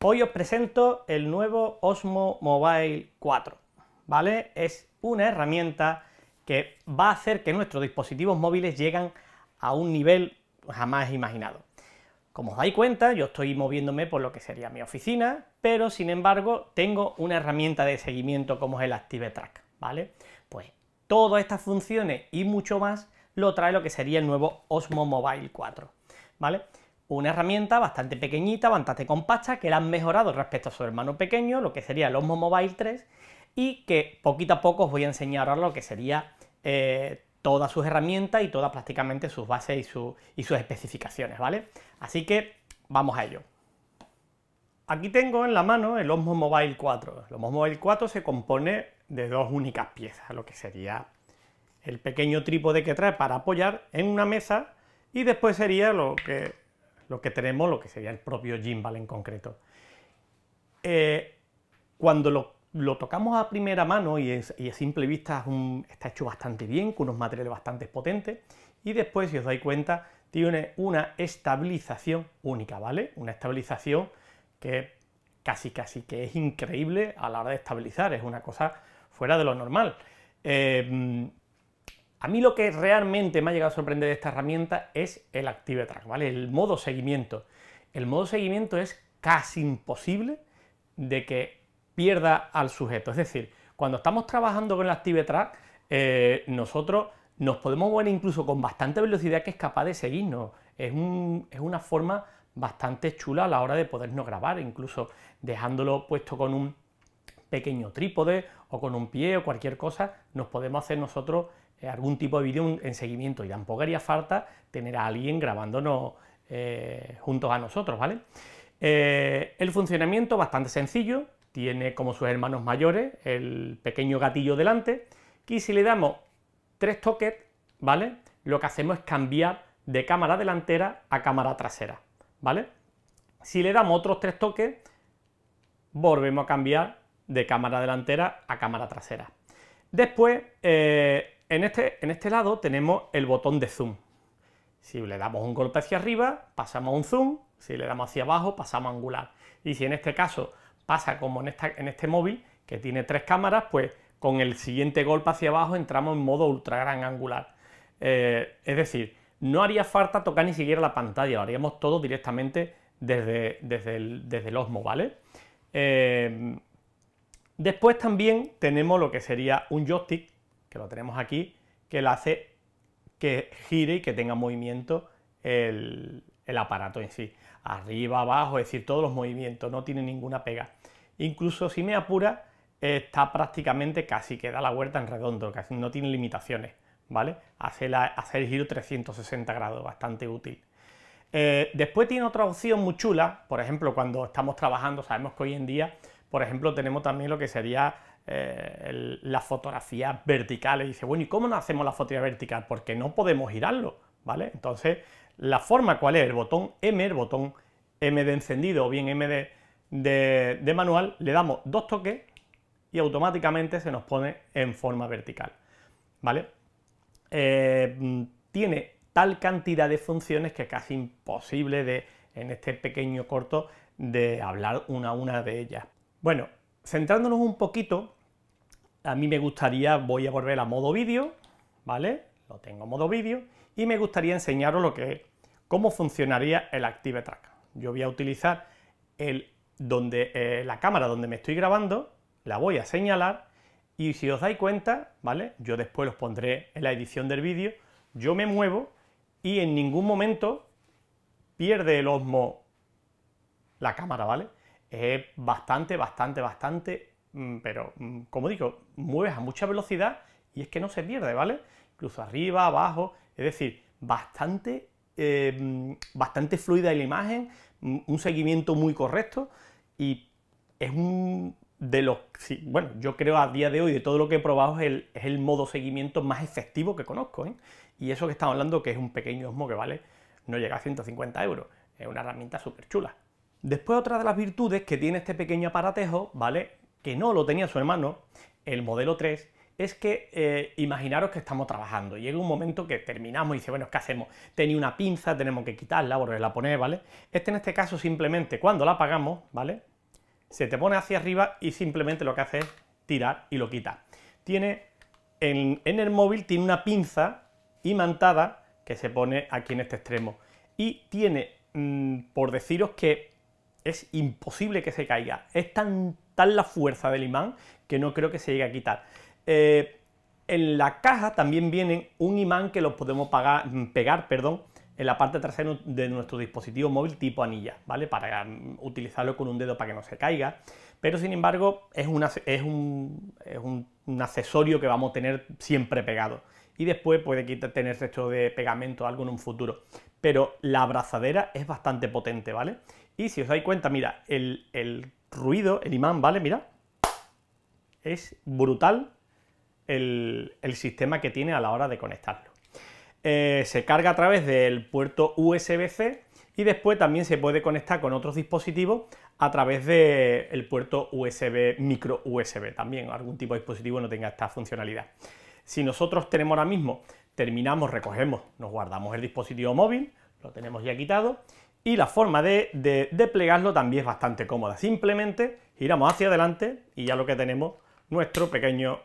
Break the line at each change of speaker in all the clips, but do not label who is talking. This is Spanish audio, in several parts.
Hoy os presento el nuevo Osmo Mobile 4, ¿vale? Es una herramienta que va a hacer que nuestros dispositivos móviles lleguen a un nivel jamás imaginado. Como os dais cuenta, yo estoy moviéndome por lo que sería mi oficina, pero sin embargo tengo una herramienta de seguimiento como es el ActiveTrack, ¿vale? Pues todas estas funciones y mucho más lo trae lo que sería el nuevo Osmo Mobile 4, ¿vale? una herramienta bastante pequeñita, bastante compacta, que la han mejorado respecto a su hermano pequeño, lo que sería el Osmo Mobile 3, y que poquito a poco os voy a enseñar lo que sería eh, todas sus herramientas y todas prácticamente sus bases y, y sus especificaciones, ¿vale? Así que vamos a ello. Aquí tengo en la mano el Osmo Mobile 4. El Osmo Mobile 4 se compone de dos únicas piezas, lo que sería el pequeño trípode que trae para apoyar en una mesa y después sería lo que lo que tenemos, lo que sería el propio gimbal en concreto. Eh, cuando lo, tocamos a primera mano y, es, a simple vista está hecho bastante bien, con unos materiales bastante potentes, y después, si os dais cuenta, tiene una estabilización única, ¿vale? Una estabilización que casi casi que es increíble a la hora de estabilizar, es una cosa fuera de lo normal. Eh, a mí lo que realmente me ha llegado a sorprender de esta herramienta es el ActiveTrack, ¿vale? El modo seguimiento. El modo seguimiento es casi imposible de que pierda al sujeto. Es decir, cuando estamos trabajando con el ActiveTrack, eh, nosotros nos podemos mover incluso con bastante velocidad que es capaz de seguirnos. es una forma bastante chula a la hora de podernos grabar, incluso dejándolo puesto con un pequeño trípode o con un pie o cualquier cosa, nos podemos hacer nosotros eh, algún tipo de vídeo en seguimiento y tampoco haría falta tener a alguien grabándonos eh, juntos a nosotros, ¿vale? Eh, el funcionamiento bastante sencillo, tiene como sus hermanos mayores el pequeño gatillo delante, Y si le damos tres toques, ¿vale? Lo que hacemos es cambiar de cámara delantera a cámara trasera, ¿vale? Si le damos otros tres toques, volvemos a cambiar de cámara delantera a cámara trasera. Después, en este, en este lado tenemos el botón de zoom. Si le damos un golpe hacia arriba, pasamos a un zoom, si le damos hacia abajo, pasamos a angular. Y si en este caso pasa como en, esta, en este móvil, que tiene tres cámaras, pues con el siguiente golpe hacia abajo entramos en modo ultra gran angular. Eh, es decir, no haría falta tocar ni siquiera la pantalla, lo haríamos todo directamente desde, desde, el, desde Osmo, eh, después también tenemos lo que sería un joystick que lo tenemos aquí, que lo hace que gire y que tenga movimiento el, aparato en sí. Arriba, abajo, es decir, todos los movimientos, no tiene ninguna pega. Incluso si me apura, está prácticamente casi que da la vuelta en redondo, casi no tiene limitaciones, ¿vale? Hace, el giro 360 grados, bastante útil. Eh, después tiene otra opción muy chula, por ejemplo, cuando estamos trabajando, sabemos que hoy en día, por ejemplo, tenemos también lo que sería eh, las fotografías la fotografía vertical y dice, bueno, ¿y cómo no hacemos la fotografía vertical? Porque no podemos girarlo, ¿vale? Entonces, ¿la forma cuál es? El botón M, el botón M de encendido o bien M de, manual, le damos dos toques y automáticamente se nos pone en forma vertical, ¿vale? Eh, tiene tal cantidad de funciones que es casi imposible de, en este pequeño corto de hablar una a una de ellas. Bueno, centrándonos un poquito a mí me gustaría, voy a volver a modo vídeo, ¿vale? Lo tengo modo vídeo y me gustaría enseñaros lo que cómo funcionaría el Active Track. Yo voy a utilizar el, donde, eh, la cámara donde me estoy grabando, la voy a señalar y si os dais cuenta, ¿vale? Yo después los pondré en la edición del vídeo, yo me muevo y en ningún momento pierde el osmo la cámara, ¿vale? Es bastante, bastante, bastante Mm. pero mm, como digo, mueves a mucha velocidad y es que no se pierde, ¿vale? Incluso arriba, abajo, es decir, bastante, eh, mm, bastante fluida la imagen, un seguimiento muy correcto y es un de los, bueno, yo creo a día de hoy de todo lo que he probado es el, modo seguimiento más efectivo que conozco, ¿eh? Y eso que estamos hablando que es un pequeño Osmo que vale, no llega a 150 euros, es una herramienta súper chula. Después otra de las virtudes que tiene este pequeño aparatejo, ¿vale? que no lo tenía su hermano, el modelo 3, es que eh, imaginaros que estamos trabajando. Llega un momento que terminamos y dice, bueno, ¿qué hacemos? Tenía una pinza, tenemos que quitarla, volverla a poner, ¿vale? Este en este caso simplemente cuando la apagamos, ¿vale? Se te pone hacia arriba y simplemente lo que hace es tirar y lo quita. Tiene, en, el móvil tiene una pinza imantada que se pone aquí en este extremo. Y tiene, mm, por deciros que es imposible que se caiga. Es tan, tal la fuerza del imán que no creo que se llegue a quitar. Eh, en la caja también viene un imán que lo podemos mm, pegar perdón, en la parte trasera de nuestro dispositivo móvil tipo anilla, ¿vale? Para mm, utilizarlo con un dedo para que no se caiga. Pero sin embargo, es, es, un, accesorio que vamos a tener siempre pegado. Y después puede tener resto de pegamento o algo en un futuro. Pero la abrazadera es bastante potente, ¿vale? Y si os dais cuenta, mira, el, ruido, el imán, ¿vale? Mira, es brutal el, sistema que tiene a la hora de conectarlo. Eh, se carga a través del puerto USB-C y después también se puede conectar con otros dispositivos a través del el puerto USB, micro USB también, algún tipo de dispositivo no tenga esta funcionalidad. Si nosotros tenemos ahora mismo, terminamos, recogemos, nos guardamos el dispositivo móvil, lo tenemos ya quitado y la forma de, desplegarlo también es bastante cómoda. Simplemente giramos hacia adelante y ya lo que tenemos nuestro pequeño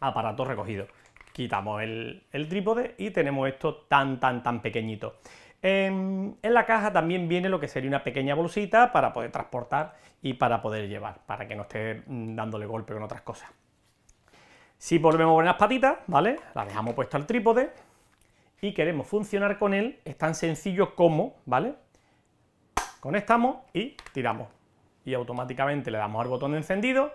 aparato recogido. Quitamos el, trípode y tenemos esto tan, tan, tan pequeñito. En, la caja también viene lo que sería una pequeña bolsita para poder transportar y para poder llevar, para que no esté mm, dándole golpe con otras cosas. Si volvemos a poner las patitas, ¿vale? Las dejamos puesta al trípode y queremos funcionar con él, es tan sencillo como, ¿vale? Conectamos y tiramos. Y automáticamente le damos al botón de encendido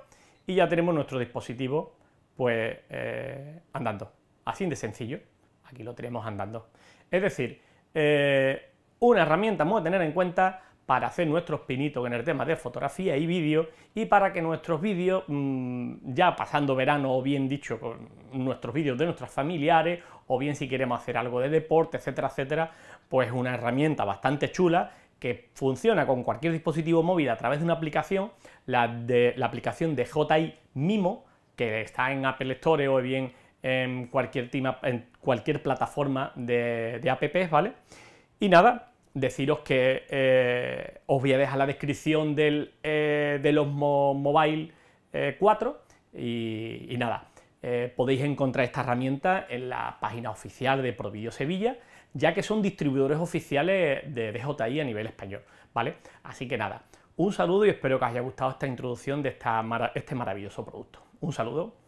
y ya tenemos nuestro dispositivo pues eh, andando. Así de sencillo. Aquí lo tenemos andando. Es decir, eh, una herramienta vamos a tener en cuenta para hacer nuestros pinitos en el tema de fotografía y vídeo y para que nuestros vídeos, mm, ya pasando verano o bien dicho, con nuestros vídeos de nuestras familiares o bien si queremos hacer algo de deporte, etcétera, etcétera, pues una herramienta bastante chula que funciona con cualquier dispositivo móvil a través de una aplicación, la, de, la aplicación de JI Mimo, que está en Apple Store o bien en cualquier, en cualquier plataforma de, de apps, ¿vale? Y nada, deciros que eh, os voy a dejar la descripción del, eh, los Mobile 4 eh, y, nada, podéis encontrar esta herramienta en la página oficial de Provideo Sevilla, ya que son distribuidores oficiales de DJI a nivel español, ¿vale? Así que nada, un saludo y espero que os haya gustado esta introducción de este maravilloso producto. Un saludo.